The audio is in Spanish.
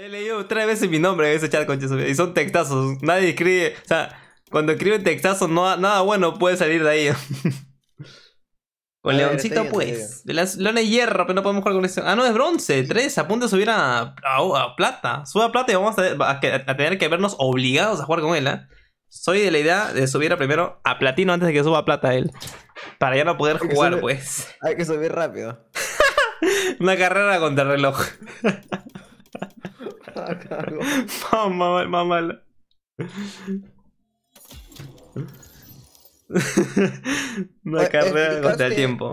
He leído tres veces mi nombre en ese chat, concha. Y son textazos. Nadie escribe. O sea, cuando escriben textazos, no, nada bueno puede salir de ahí. con Leoncito, pues. León es hierro, pero no podemos jugar con eso. Ah, no, es bronce. Tres, a subir a, plata. suba a plata y vamos a, tener que vernos obligados a jugar con él, ¿eh? Soy de la idea de subir primero a platino antes de que suba a plata él. Para ya no poder jugar, pues. Hay que subir rápido. Una carrera contra el reloj. Mamá, mamá. Una carrera contra el tiempo.